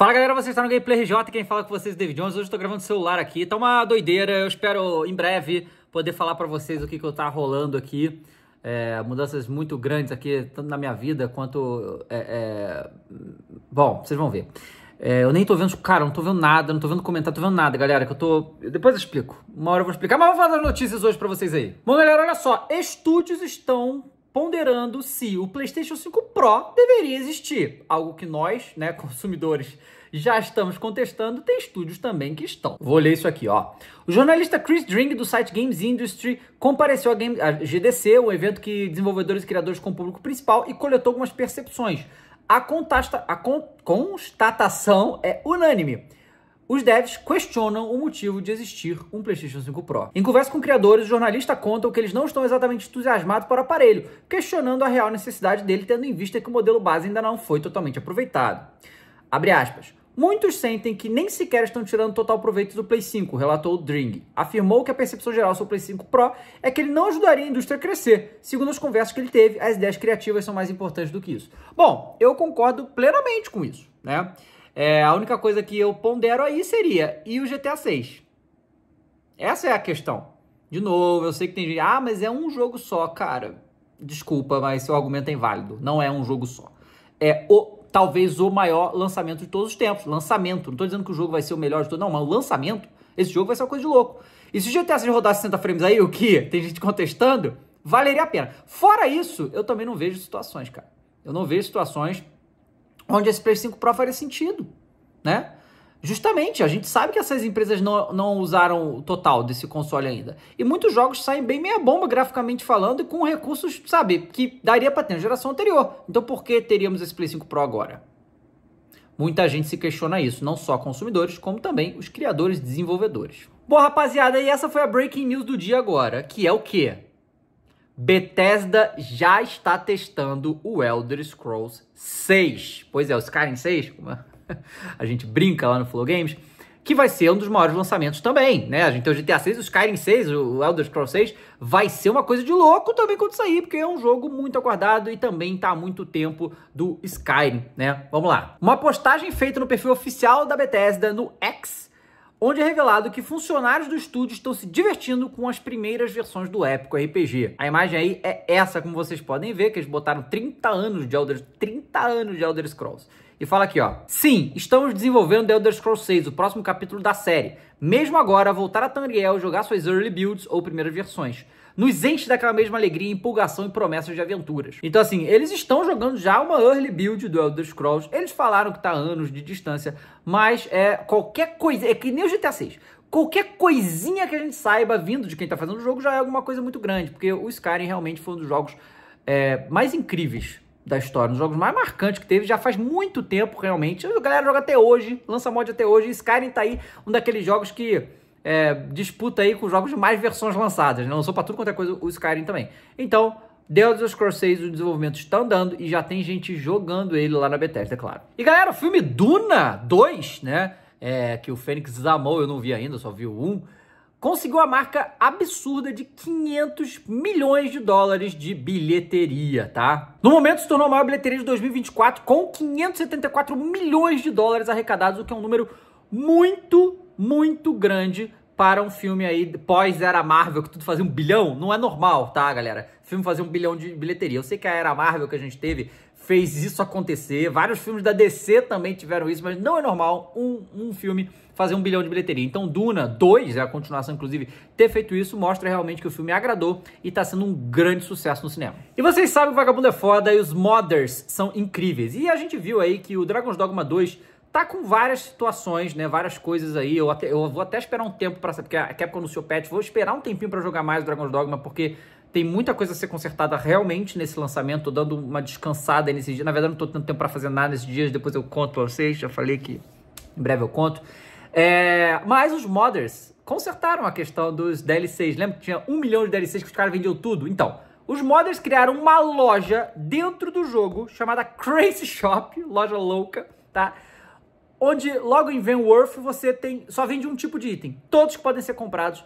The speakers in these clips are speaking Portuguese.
Fala galera, vocês estão no Gameplay RJ, quem fala com vocês é David Jones, hoje eu tô gravando celular aqui, tá uma doideira, eu espero em breve poder falar para vocês o que que eu tá rolando aqui, é, mudanças muito grandes aqui, tanto na minha vida quanto, é, é bom, vocês vão ver. É, eu nem tô vendo, cara, não tô vendo nada, não tô vendo comentário, tô vendo nada, galera, que eu tô, depois eu explico, uma hora eu vou explicar, mas vou falar das notícias hoje para vocês aí. Bom galera, olha só, estúdios estão ponderando se o PlayStation 5 Pro deveria existir, algo que nós, né, consumidores, já estamos contestando, tem estúdios também que estão. Vou ler isso aqui, ó. O jornalista Chris Dring, do site Games Industry, compareceu à GDC, um evento que desenvolvedores e criadores com público principal, e coletou algumas percepções. A, contasta, a con, constatação é unânime os devs questionam o motivo de existir um PlayStation 5 Pro. Em conversa com criadores, o jornalista conta que eles não estão exatamente entusiasmados para o aparelho, questionando a real necessidade dele, tendo em vista que o modelo base ainda não foi totalmente aproveitado. Abre aspas. Muitos sentem que nem sequer estão tirando total proveito do Play 5, relatou o Dring. Afirmou que a percepção geral sobre o Play 5 Pro é que ele não ajudaria a indústria a crescer. Segundo as conversas que ele teve, as ideias criativas são mais importantes do que isso. Bom, eu concordo plenamente com isso, né? É, a única coisa que eu pondero aí seria, e o GTA 6? Essa é a questão. De novo, eu sei que tem gente, ah, mas é um jogo só, cara. Desculpa, mas seu argumento é inválido. Não é um jogo só. É o talvez o maior lançamento de todos os tempos. Lançamento. Não tô dizendo que o jogo vai ser o melhor de todos, não, mas o lançamento, esse jogo vai ser uma coisa de louco. E se o GTA 6 rodar 60 frames aí, o que tem gente contestando, valeria a pena. Fora isso, eu também não vejo situações, cara. Eu não vejo situações onde esse Play 5 Pro faria sentido, né? Justamente, a gente sabe que essas empresas não, não usaram o total desse console ainda. E muitos jogos saem bem meia bomba graficamente falando e com recursos, sabe, que daria para ter na geração anterior. Então por que teríamos esse Play 5 Pro agora? Muita gente se questiona isso, não só consumidores, como também os criadores e desenvolvedores. Bom, rapaziada, e essa foi a breaking news do dia agora, que é o quê? Bethesda já está testando o Elder Scrolls 6. Pois é, o Skyrim 6, como a gente brinca lá no Flow Games, que vai ser um dos maiores lançamentos também, né? A gente tem o GTA 6, o Skyrim 6, o Elder Scrolls 6, vai ser uma coisa de louco também quando sair, porque é um jogo muito aguardado e também está há muito tempo do Skyrim, né? Vamos lá. Uma postagem feita no perfil oficial da Bethesda no X onde é revelado que funcionários do estúdio estão se divertindo com as primeiras versões do épico RPG. A imagem aí é essa, como vocês podem ver, que eles botaram 30 anos de Elder, 30 anos de Elder Scrolls. E fala aqui, ó. Sim, estamos desenvolvendo The Elder Scrolls 6, o próximo capítulo da série. Mesmo agora, voltar a Tanriel, jogar suas early builds ou primeiras versões nos enche daquela mesma alegria, empolgação e promessas de aventuras. Então, assim, eles estão jogando já uma early build do Elder Scrolls, eles falaram que está a anos de distância, mas é qualquer coisa, é que nem o GTA 6 qualquer coisinha que a gente saiba vindo de quem está fazendo o jogo já é alguma coisa muito grande, porque o Skyrim realmente foi um dos jogos é, mais incríveis da história, um dos jogos mais marcantes que teve já faz muito tempo realmente. A galera joga até hoje, lança mod até hoje, e Skyrim está aí, um daqueles jogos que é, disputa aí com os jogos de mais versões lançadas. Né? Lançou para tudo quanto é coisa o Skyrim também. Então, Deus dos Scrolls o desenvolvimento está andando e já tem gente jogando ele lá na Bethesda, é claro. E galera, o filme Duna 2, né? É, que o Fênix amou, eu não vi ainda, só vi o 1. Conseguiu a marca absurda de 500 milhões de dólares de bilheteria, tá? No momento se tornou a maior bilheteria de 2024 com 574 milhões de dólares arrecadados, o que é um número muito muito grande para um filme aí pós-era Marvel, que tudo fazia um bilhão, não é normal, tá, galera? filme fazer um bilhão de bilheteria. Eu sei que a era Marvel que a gente teve fez isso acontecer, vários filmes da DC também tiveram isso, mas não é normal um, um filme fazer um bilhão de bilheteria. Então Duna 2, é a continuação inclusive, ter feito isso mostra realmente que o filme agradou e tá sendo um grande sucesso no cinema. E vocês sabem que o Vagabundo é foda e os mothers são incríveis. E a gente viu aí que o Dragon's Dogma 2 tá com várias situações, né? Várias coisas aí. Eu, até, eu vou até esperar um tempo para porque a Capcom anunciou patch. Vou esperar um tempinho para jogar mais o Dragon's Dogma, porque tem muita coisa a ser consertada realmente nesse lançamento. Tô dando uma descansada nesses dias. Na verdade, não tô tendo tempo para fazer nada nesses dias. Depois eu conto pra vocês. Já falei que em breve eu conto. É, mas os modders consertaram a questão dos DLCs. Lembra que tinha um milhão de DLCs que os caras vendiam tudo? Então, os modders criaram uma loja dentro do jogo chamada Crazy Shop, loja louca, tá? onde logo em Van Worth você tem só vende um tipo de item. Todos que podem ser comprados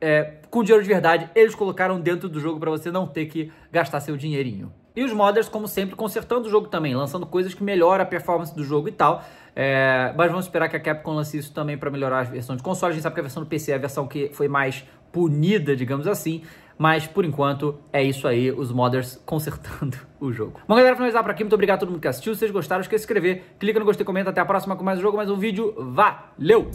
é, com dinheiro de verdade, eles colocaram dentro do jogo para você não ter que gastar seu dinheirinho. E os modders, como sempre, consertando o jogo também, lançando coisas que melhoram a performance do jogo e tal. É, mas vamos esperar que a Capcom lance isso também para melhorar a versão de console. A gente sabe que a versão do PC é a versão que foi mais punida, digamos assim. Mas por enquanto é isso aí, os modders consertando o jogo. Bom, galera, finalizar por aqui. Muito obrigado a todo mundo que assistiu. Se vocês gostaram, esquece de se inscrever, clica no gostei, comenta. Até a próxima com mais um jogo, mais um vídeo. Valeu!